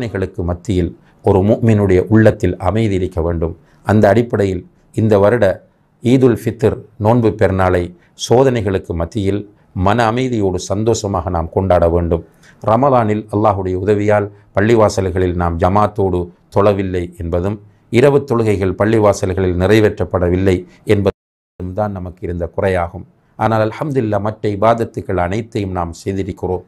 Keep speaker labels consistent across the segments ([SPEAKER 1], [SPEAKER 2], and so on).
[SPEAKER 1] சோதனைகளுக்கு மத்தியில் ஒரு மூமினுடைய உள்ளத்தில் அமைதி இருக்க வேண்டும் அந்த அடிப்படையில் இந்த வருட ஈதுல் ஃபித்ர் நோன்பு பெருநாளை சோதனைகளுக்கு மத்தியில் மன அமைதியோடு சந்தோஷமாக நாம் கொண்டாட வேண்டும் ரமலானில் அல்லாஹுடைய உதவியால் பள்ளிவாசல்களில் நாம் ஜமாத்தோடு தொழவில்லை என்பதும் இரவு தொழுகைகள் பள்ளிவாசல்களில் நிறைவேற்றப்படவில்லை என்பதும் தான் நமக்கு இருந்த குறையாகும் ஆனால் அலமதுல்லா மற்ற இபாதத்துக்கள் அனைத்தையும் நாம் செய்திருக்கிறோம்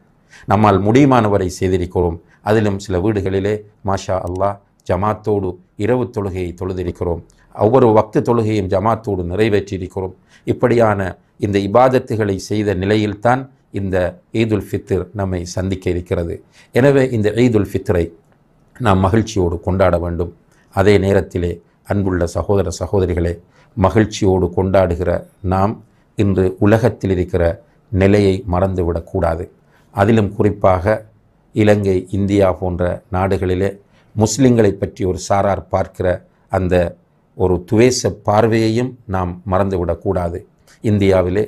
[SPEAKER 1] நம்மால் முடியுமானவரை செய்திருக்கிறோம் அதிலும் சில வீடுகளிலே மாஷா அல்லாஹ் ஜமாத்தோடு இரவு தொழுகையை தொழுதிருக்கிறோம் ஒவ்வொரு வக்து தொழுகையும் ஜமாத்தோடு நிறைவேற்றியிருக்கிறோம் இப்படியான இந்த இபாதத்துகளை செய்த நிலையில்தான் இந்த ஈதுல் ஃபித்ர் நம்மை சந்திக்க இருக்கிறது எனவே இந்த ஈதுல் ஃபித்ரை நாம் மகிழ்ச்சியோடு கொண்டாட வேண்டும் அதே நேரத்திலே அன்புள்ள சகோதர சகோதரிகளே மகிழ்ச்சியோடு கொண்டாடுகிற நாம் இன்று உலகத்தில் இருக்கிற நிலையை மறந்துவிடக்கூடாது அதிலும் குறிப்பாக இலங்கை இந்தியா போன்ற நாடுகளிலே முஸ்லிம்களை பற்றி ஒரு சாரார் பார்க்கிற அந்த ஒரு துவேச பார்வையையும் நாம் மறந்துவிடக்கூடாது இந்தியாவிலே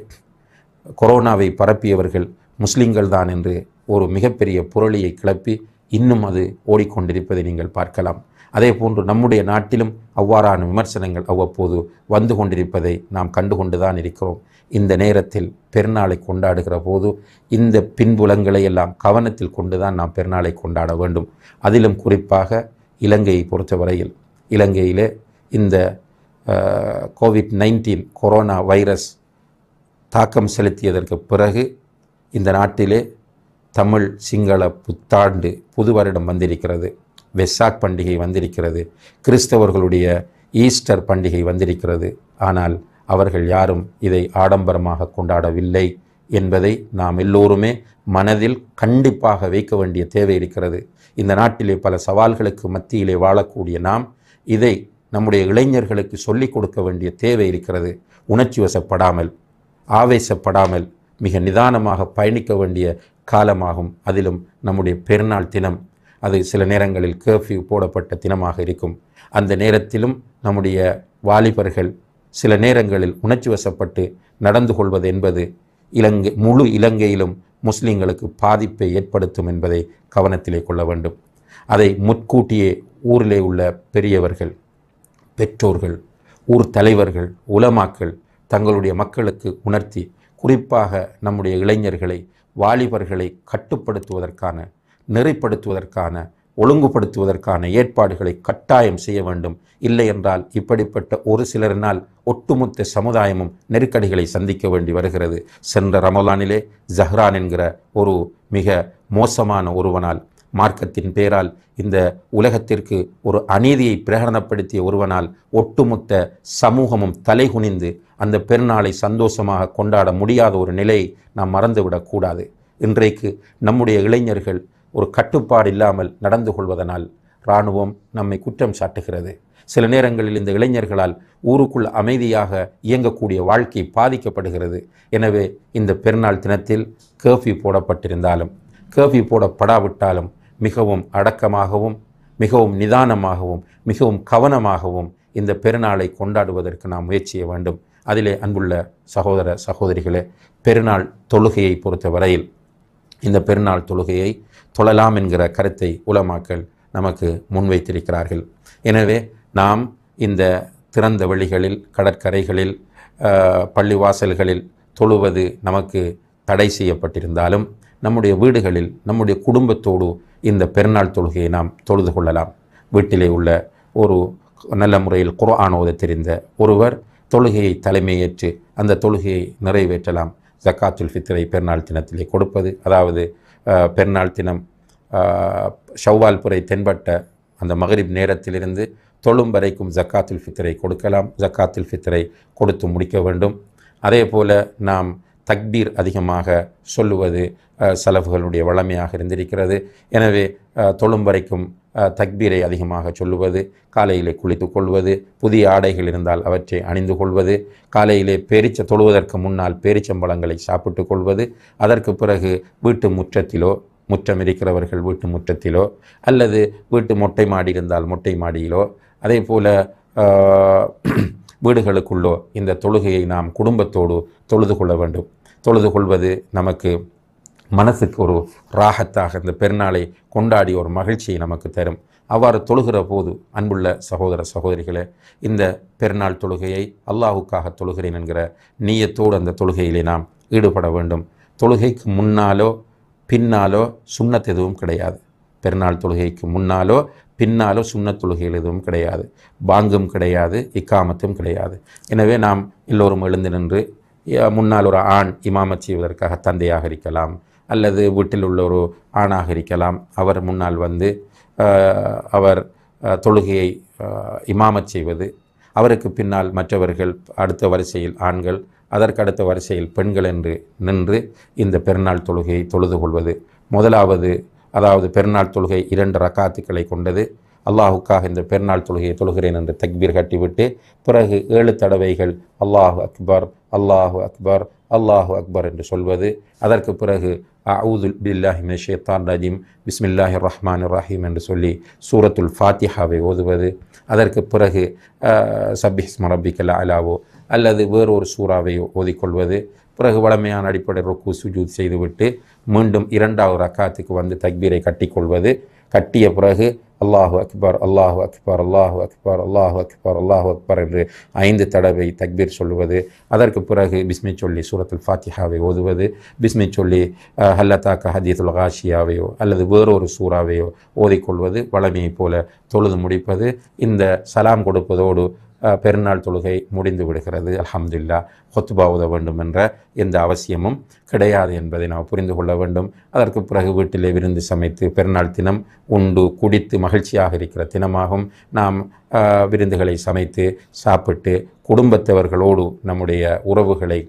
[SPEAKER 1] கொரோனாவை பரப்பியவர்கள் முஸ்லிம்கள் தான் என்று ஒரு மிகப்பெரிய புரளியை கிளப்பி இன்னும் அது ஓடிக்கொண்டிருப்பதை நீங்கள் பார்க்கலாம் அதே போன்று நம்முடைய நாட்டிலும் அவ்வாறான விமர்சனங்கள் அவ்வப்போது வந்து கொண்டிருப்பதை நாம் கண்டுகொண்டுதான் இருக்கிறோம் இந்த நேரத்தில் பெருநாளை கொண்டாடுகிற போது இந்த பின்புலங்களை எல்லாம் கவனத்தில் கொண்டு தான் நாம் பெருநாளை கொண்டாட வேண்டும் அதிலும் குறிப்பாக இலங்கையை பொறுத்தவரையில் இலங்கையிலே இந்த கோவிட் நைன்டீன் கொரோனா வைரஸ் தாக்கம் செலுத்தியதற்கு பிறகு இந்த நாட்டிலே தமிழ் சிங்கள புத்தாண்டு புது வருடம் வந்திருக்கிறது வெசாக் பண்டிகை வந்திருக்கிறது கிறிஸ்தவர்களுடைய ஈஸ்டர் பண்டிகை வந்திருக்கிறது ஆனால் அவர்கள் யாரும் இதை ஆடம்பரமாக கொண்டாடவில்லை என்பதை நாம் எல்லோருமே மனதில் கண்டிப்பாக வைக்க வேண்டிய தேவை இருக்கிறது இந்த நாட்டிலே பல சவால்களுக்கு மத்தியிலே வாழக்கூடிய நாம் இதை நம்முடைய இளைஞர்களுக்கு சொல்லிக் கொடுக்க வேண்டிய தேவை இருக்கிறது உணர்ச்சி வசப்படாமல் ஆவேசப்படாமல் மிக நிதானமாக பயணிக்க வேண்டிய காலமாகும் அதிலும் நம்முடைய பெருநாள் தினம் அது சில நேரங்களில் கேர்ஃப்யூ போடப்பட்ட தினமாக இருக்கும் அந்த நேரத்திலும் நம்முடைய வாலிபர்கள் சில நேரங்களில் உணர்ச்சி வசப்பட்டு நடந்து கொள்வது என்பது இலங்கை முழு இலங்கையிலும் முஸ்லீம்களுக்கு பாதிப்பை ஏற்படுத்தும் என்பதை கவனத்திலே கொள்ள வேண்டும் அதை முற்கூட்டியே ஊரிலே உள்ள பெரியவர்கள் பெற்றோர்கள் ஊர் தலைவர்கள் உலமாக்கள் தங்களுடைய மக்களுக்கு உணர்த்தி குறிப்பாக நம்முடைய இளைஞர்களை வாலிபர்களை கட்டுப்படுத்துவதற்கான நெறிப்படுத்துவதற்கான ஒழுங்குபடுத்துவதற்கான ஏற்பாடுகளை கட்டாயம் செய்ய வேண்டும் இல்லை என்றால் இப்படிப்பட்ட ஒரு சிலரினால் ஒட்டுமொத்த சமுதாயமும் நெருக்கடிகளை சந்திக்க வேண்டி வருகிறது சென்ற ரமலானிலே ஜஹ்ரான் என்கிற ஒரு மிக மோசமான ஒருவனால் மார்க்கத்தின் பேரால் இந்த உலகத்திற்கு ஒரு அநீதியை பிரகடனப்படுத்திய ஒருவனால் ஒட்டுமொத்த சமூகமும் தலைகுனிந்து அந்த பெருநாளை சந்தோஷமாக கொண்டாட முடியாத ஒரு நிலை நாம் மறந்துவிடக்கூடாது இன்றைக்கு நம்முடைய இளைஞர்கள் ஒரு கட்டுப்பாடு இல்லாமல் நடந்து கொள்வதனால் இராணுவம் நம்மை குற்றம் சாட்டுகிறது சில நேரங்களில் இந்த இளைஞர்களால் ஊருக்குள் அமைதியாக இயங்கக்கூடிய வாழ்க்கை பாதிக்கப்படுகிறது எனவே இந்த பெருநாள் தினத்தில் கேர்ஃப்யூ போடப்பட்டிருந்தாலும் கேர்ஃப்யூ போடப்படாவிட்டாலும் மிகவும் அடக்கமாகவும் மிகவும் நிதானமாகவும் மிகவும் கவனமாகவும் இந்த பெருநாளை கொண்டாடுவதற்கு நாம் முயற்சிய வேண்டும் அதிலே அன்புள்ள சகோதர சகோதரிகளே பெருநாள் தொழுகையை பொறுத்தவரையில் இந்த பெருநாள் தொழுகையை தொழலாம் என்கிற கருத்தை உலமாக்கள் நமக்கு முன்வைத்திருக்கிறார்கள் எனவே நாம் இந்த திறந்த வெளிகளில் கடற்கரைகளில் பள்ளிவாசல்களில் தொழுவது நமக்கு தடை செய்யப்பட்டிருந்தாலும் நம்முடைய வீடுகளில் நம்முடைய குடும்பத்தோடு இந்த பெருநாள் தொழுகையை நாம் தொழுது கொள்ளலாம் வீட்டிலே உள்ள ஒரு நல்ல முறையில் குரான் ஓத தெரிந்த ஒருவர் தொழுகையை தலைமையேற்று அந்த தொழுகையை நிறைவேற்றலாம் ஜக்காத்துல் ஃபித்திரை பெருநாள் தினத்திலே கொடுப்பது அதாவது பெருநாள் தினம் ஷவ்வால்புரை புரை தென்பட்ட அந்த மகரிப் நேரத்திலிருந்து தொழும் வரைக்கும் ஜக்காத்துல் ஃபித்திரை கொடுக்கலாம் ஜக்காத்துல் ஃபித்திரை கொடுத்து முடிக்க வேண்டும் அதே போல் நாம் தக்பீர் அதிகமாக சொல்லுவது செலவுகளுடைய வளமையாக இருந்திருக்கிறது எனவே தொழும் வரைக்கும் தக்பீரை அதிகமாக சொல்லுவது காலையிலே குளித்து கொள்வது புதிய ஆடைகள் இருந்தால் அவற்றை அணிந்து கொள்வது காலையிலே பேரிச்ச தொழுவதற்கு முன்னால் பேரிச்சம்பழங்களை சாப்பிட்டு கொள்வது அதற்கு பிறகு வீட்டு முற்றத்திலோ முற்றம் இருக்கிறவர்கள் வீட்டு முற்றத்திலோ அல்லது வீட்டு மொட்டை மாடி இருந்தால் மொட்டை மாடியிலோ அதே போல் வீடுகளுக்குள்ளோ இந்த தொழுகையை நாம் குடும்பத்தோடு தொழுது கொள்ள வேண்டும் தொழுது கொள்வது நமக்கு மனசுக்கு ஒரு ராகத்தாக இந்த பெருநாளை கொண்டாடி ஒரு மகிழ்ச்சியை நமக்கு தரும் அவ்வாறு தொழுகிற போது அன்புள்ள சகோதர சகோதரிகளே இந்த பெருநாள் தொழுகையை அல்லாஹுக்காக தொழுகிறேன் என்கிற நீயத்தோடு அந்த தொழுகையிலே நாம் ஈடுபட வேண்டும் தொழுகைக்கு முன்னாலோ பின்னாலோ சுண்ணத் எதுவும் கிடையாது பெருநாள் தொழுகைக்கு முன்னாலோ பின்னாலோ சுண்ணத் தொழுகைகள் எதுவும் கிடையாது பாங்கும் கிடையாது இக்காமத்தும் கிடையாது எனவே நாம் எல்லோரும் எழுந்து நின்று முன்னால் ஒரு ஆண் இமாமத் செய்வதற்காக தந்தையாக இருக்கலாம் அல்லது வீட்டில் உள்ள ஒரு ஆணாக இருக்கலாம் அவர் முன்னால் வந்து அவர் தொழுகையை இமாமச் செய்வது அவருக்கு பின்னால் மற்றவர்கள் அடுத்த வரிசையில் ஆண்கள் அதற்கு அடுத்த வரிசையில் பெண்கள் என்று நின்று இந்த பெருநாள் தொழுகையை தொழுது கொள்வது முதலாவது அதாவது பெருநாள் தொழுகை இரண்டு ரக்காத்துக்களை கொண்டது அல்லாஹுக்காக இந்த பெருநாள் தொழுகையை தொழுகிறேன் என்று தக்பீர் கட்டிவிட்டு பிறகு ஏழு தடவைகள் அல்லாஹு அக்பர் அல்லாஹு அக்பர் அல்லாஹு அக்பர் என்று சொல்வது அதற்கு பிறகு அவுது பில்லாஹி மேஷேத்தான் ரஜீம் பிஸ்மில்லாஹி ரஹ்மான் ரஹீம் என்று சொல்லி சூரத்துல் ஃபாத்திஹாவை ஓதுவது அதற்கு பிறகு சபிஹ் மரபிக்கல் அலாவோ அல்லது வேறொரு சூறாவையோ ஓதிக்கொள்வது பிறகு வளமையான அடிப்படை ரொக்கு சுஜூத் செய்துவிட்டு மீண்டும் இரண்டாவது ரக்காத்துக்கு வந்து தக்பீரை கட்டிக்கொள்வது கட்டிய பிறகு அல்லாஹு அக்பர் அல்லாஹு அக்பர் அல்லாஹு அக்பர் அல்லாஹு அக்பர் அல்லாஹு அக்பர் என்று ஐந்து தடவை தக்பீர் சொல்லுவது அதற்கு பிறகு பிஸ்மி சொல்லி சூரத்துல் ஃபாத்திஹாவை ஓதுவது பிஸ்மி சொல்லி ஹல்லத்தாக்க ஹதீதுல் ஹாஷியாவையோ அல்லது வேறொரு சூறாவையோ ஓதிக்கொள்வது வளமையைப் போல தொழுது முடிப்பது இந்த சலாம் கொடுப்பதோடு பெருநாள் தொழுகை முடிந்து விடுகிறது அலமதுல்லா ஹொத்துபா உத வேண்டும் என்ற எந்த அவசியமும் கிடையாது என்பதை நாம் புரிந்து கொள்ள வேண்டும் அதற்கு பிறகு வீட்டிலே விருந்து சமைத்து பெருநாள் தினம் உண்டு குடித்து மகிழ்ச்சியாக இருக்கிற தினமாகும் நாம் விருந்துகளை சமைத்து சாப்பிட்டு குடும்பத்தவர்களோடு நம்முடைய உறவுகளை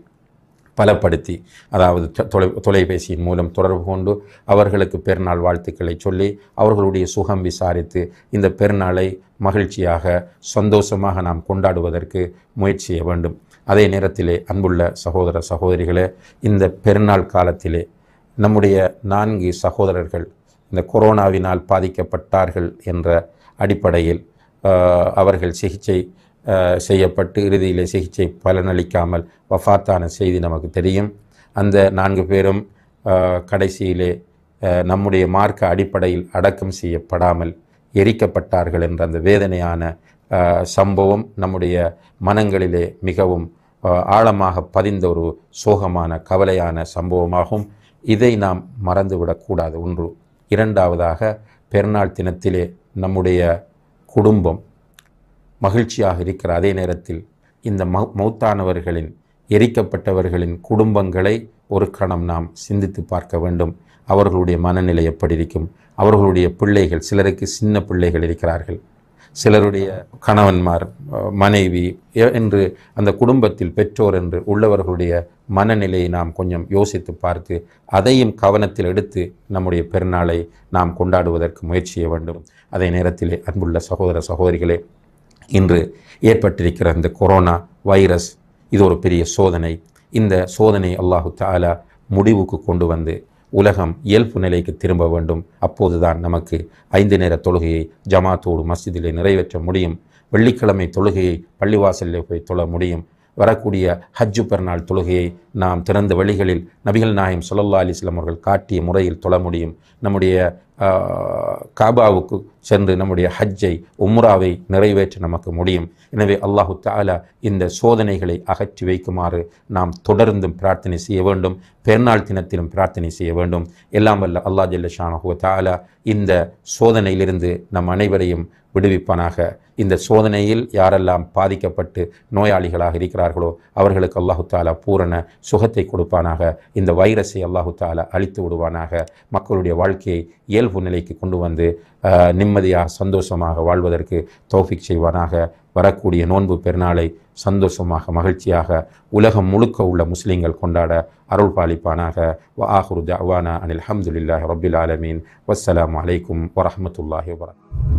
[SPEAKER 1] பலப்படுத்தி அதாவது தொலை தொலைபேசியின் மூலம் தொடர்பு கொண்டு அவர்களுக்கு பெருநாள் வாழ்த்துக்களை சொல்லி அவர்களுடைய சுகம் விசாரித்து இந்த பெருநாளை மகிழ்ச்சியாக சந்தோஷமாக நாம் கொண்டாடுவதற்கு முயற்சி செய்ய வேண்டும் அதே நேரத்திலே அன்புள்ள சகோதர சகோதரிகளே இந்த பெருநாள் காலத்திலே நம்முடைய நான்கு சகோதரர்கள் இந்த கொரோனாவினால் பாதிக்கப்பட்டார்கள் என்ற அடிப்படையில் அவர்கள் சிகிச்சை செய்யப்பட்டு இறுதியில் சிகிச்சை பலனளிக்காமல் வஃத்தான செய்தி நமக்கு தெரியும் அந்த நான்கு பேரும் கடைசியிலே நம்முடைய மார்க்க அடிப்படையில் அடக்கம் செய்யப்படாமல் எரிக்கப்பட்டார்கள் என்ற அந்த வேதனையான சம்பவம் நம்முடைய மனங்களிலே மிகவும் ஆழமாக பதிந்த ஒரு சோகமான கவலையான சம்பவமாகும் இதை நாம் மறந்துவிடக்கூடாது ஒன்று இரண்டாவதாக பெருநாள் தினத்திலே நம்முடைய குடும்பம் மகிழ்ச்சியாக இருக்கிற அதே நேரத்தில் இந்த மௌ மௌத்தானவர்களின் எரிக்கப்பட்டவர்களின் குடும்பங்களை ஒரு கணம் நாம் சிந்தித்து பார்க்க வேண்டும் அவர்களுடைய மனநிலை எப்படி இருக்கும் அவர்களுடைய பிள்ளைகள் சிலருக்கு சின்ன பிள்ளைகள் இருக்கிறார்கள் சிலருடைய கணவன்மார் மனைவி என்று அந்த குடும்பத்தில் பெற்றோர் என்று உள்ளவர்களுடைய மனநிலையை நாம் கொஞ்சம் யோசித்து பார்த்து அதையும் கவனத்தில் எடுத்து நம்முடைய பெருநாளை நாம் கொண்டாடுவதற்கு முயற்சிய வேண்டும் அதே நேரத்திலே அன்புள்ள சகோதர சகோதரிகளே இன்று ஏற்பட்டிருக்கிற இந்த கொரோனா வைரஸ் இது ஒரு பெரிய சோதனை இந்த சோதனை அல்லாஹு தாலா முடிவுக்கு கொண்டு வந்து உலகம் இயல்பு நிலைக்கு திரும்ப வேண்டும் அப்போதுதான் நமக்கு ஐந்து நேர தொழுகையை ஜமாத்தோடு மசிதிலே நிறைவேற்ற முடியும் வெள்ளிக்கிழமை தொழுகையை பள்ளிவாசலில் போய் தொழ முடியும் வரக்கூடிய ஹஜ்ஜு பெருநாள் தொழுகையை நாம் திறந்த வழிகளில் நபிகள் நாயம் சுல்லா அலிஸ்லாம் அவர்கள் காட்டிய முறையில் தொழ முடியும் நம்முடைய காபாவுக்கு சென்று நம்முடைய ஹஜ்ஜை உம்ராவை நிறைவேற்ற நமக்கு முடியும் எனவே அல்லாஹு தாலா இந்த சோதனைகளை அகற்றி வைக்குமாறு நாம் தொடர்ந்தும் பிரார்த்தனை செய்ய வேண்டும் பெருநாள் தினத்திலும் பிரார்த்தனை செய்ய வேண்டும் எல்லாம் வல்ல அல்லா ஜல்ல ஷானஹு தாலா இந்த சோதனையிலிருந்து நம் அனைவரையும் விடுவிப்பானாக இந்த சோதனையில் யாரெல்லாம் பாதிக்கப்பட்டு நோயாளிகளாக இருக்கிறார்களோ அவர்களுக்கு அல்லாஹு தாலா பூரண சுகத்தை கொடுப்பானாக இந்த வைரஸை அல்லாஹு தாலா அழித்து விடுவானாக மக்களுடைய வாழ்க்கையை இயல்பு நிலைக்கு கொண்டு வந்து நிம்மதியாக சந்தோஷமாக வாழ்வதற்கு தௌஃபிக் செய்வானாக வரக்கூடிய நோன்பு பெருநாளை சந்தோஷமாக மகிழ்ச்சியாக உலகம் முழுக்க உள்ள முஸ்லீம்கள் கொண்டாட அருள் பாலிப்பானாக வ ஆஹுரு தவானா அனில் அஹமதுல்லா ரபில் ஆலமீன் வஸ்ஸலாம் அலைக்கும் வரமத்துல்லாஹி வரகம்